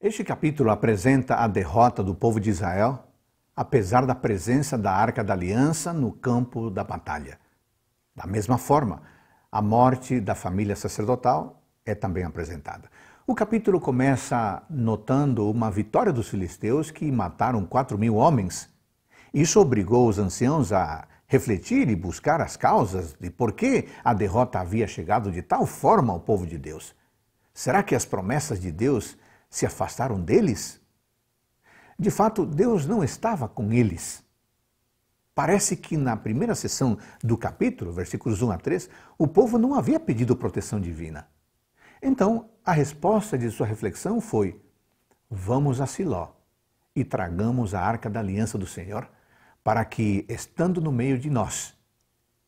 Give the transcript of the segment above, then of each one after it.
Este capítulo apresenta a derrota do povo de Israel, apesar da presença da Arca da Aliança no campo da batalha. Da mesma forma, a morte da família sacerdotal é também apresentada. O capítulo começa notando uma vitória dos filisteus que mataram 4 mil homens. Isso obrigou os anciãos a refletir e buscar as causas de por que a derrota havia chegado de tal forma ao povo de Deus. Será que as promessas de Deus se afastaram deles? De fato, Deus não estava com eles. Parece que na primeira sessão do capítulo, versículos 1 a 3, o povo não havia pedido proteção divina. Então, a resposta de sua reflexão foi: Vamos a Siló e tragamos a arca da aliança do Senhor, para que, estando no meio de nós,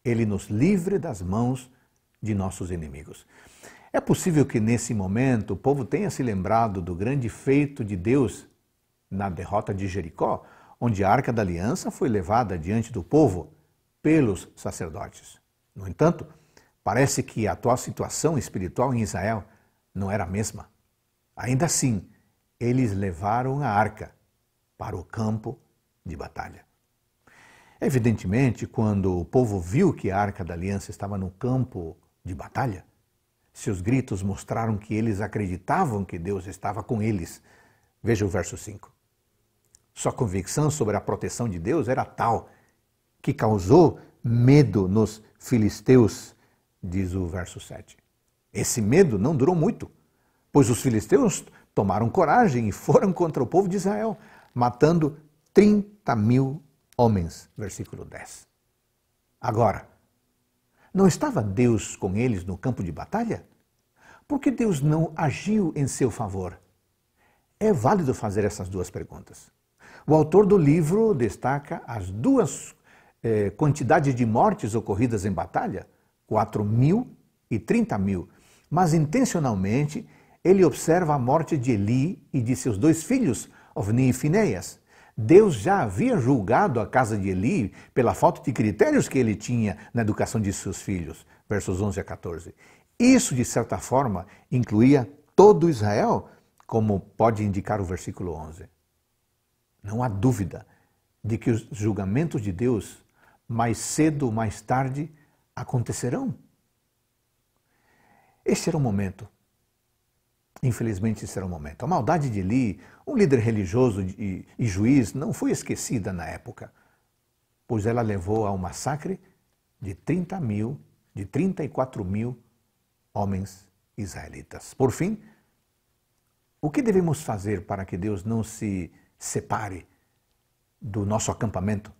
ele nos livre das mãos de nossos inimigos. É possível que nesse momento o povo tenha se lembrado do grande feito de Deus na derrota de Jericó, onde a arca da aliança foi levada diante do povo pelos sacerdotes. No entanto, parece que a atual situação espiritual em Israel não era a mesma. Ainda assim, eles levaram a arca para o campo de batalha. Evidentemente, quando o povo viu que a arca da aliança estava no campo de batalha, seus gritos mostraram que eles acreditavam que Deus estava com eles. Veja o verso 5. Sua convicção sobre a proteção de Deus era tal que causou medo nos filisteus, diz o verso 7. Esse medo não durou muito, pois os filisteus tomaram coragem e foram contra o povo de Israel, matando 30 mil homens. Versículo 10. Agora, não estava Deus com eles no campo de batalha? Por que Deus não agiu em seu favor? É válido fazer essas duas perguntas. O autor do livro destaca as duas eh, quantidades de mortes ocorridas em batalha, 4 mil e 30 mil, mas intencionalmente ele observa a morte de Eli e de seus dois filhos, Ovni e Fineias, Deus já havia julgado a casa de Eli pela falta de critérios que ele tinha na educação de seus filhos. Versos 11 a 14. Isso, de certa forma, incluía todo Israel, como pode indicar o versículo 11. Não há dúvida de que os julgamentos de Deus, mais cedo ou mais tarde, acontecerão. Este era o momento Infelizmente, esse era o momento. A maldade de Li, um líder religioso e, e juiz, não foi esquecida na época, pois ela levou ao massacre de 30 mil, de 34 mil homens israelitas. Por fim, o que devemos fazer para que Deus não se separe do nosso acampamento,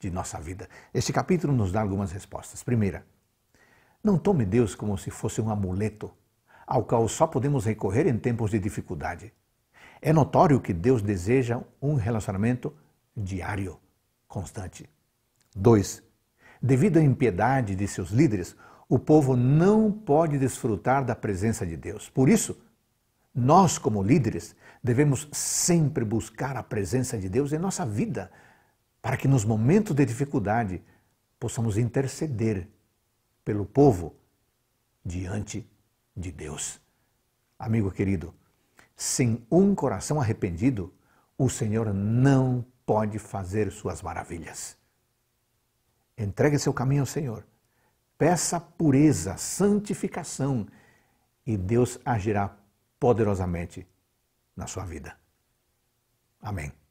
de nossa vida? Este capítulo nos dá algumas respostas. Primeira, não tome Deus como se fosse um amuleto ao qual só podemos recorrer em tempos de dificuldade. É notório que Deus deseja um relacionamento diário, constante. 2. Devido à impiedade de seus líderes, o povo não pode desfrutar da presença de Deus. Por isso, nós, como líderes, devemos sempre buscar a presença de Deus em nossa vida, para que nos momentos de dificuldade possamos interceder pelo povo diante de Deus. Amigo querido, sem um coração arrependido, o Senhor não pode fazer suas maravilhas. Entregue seu caminho ao Senhor. Peça pureza, santificação e Deus agirá poderosamente na sua vida. Amém.